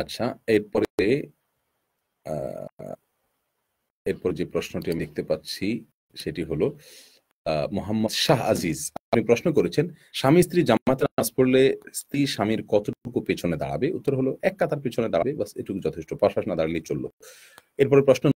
আচ্ছা এরপরে এরপর যে প্রশ্নটি আমি দেখতে পাচ্ছি সেটি হলো মোহাম্মদ শাহ আজিজ আপনি প্রশ্ন করেছেন স্বামী স্ত্রী জামাত নামাজ পড়লে স্ত্রী স্বামীর কতটুকু পেছনে দাঁড়াবে উত্তর হলো এক কাতার পেছনে দাঁড়াবে বাস এটুকু যথেষ্ট পাশাস না দাঁড়ালেই চললো এরপরে প্রশ্ন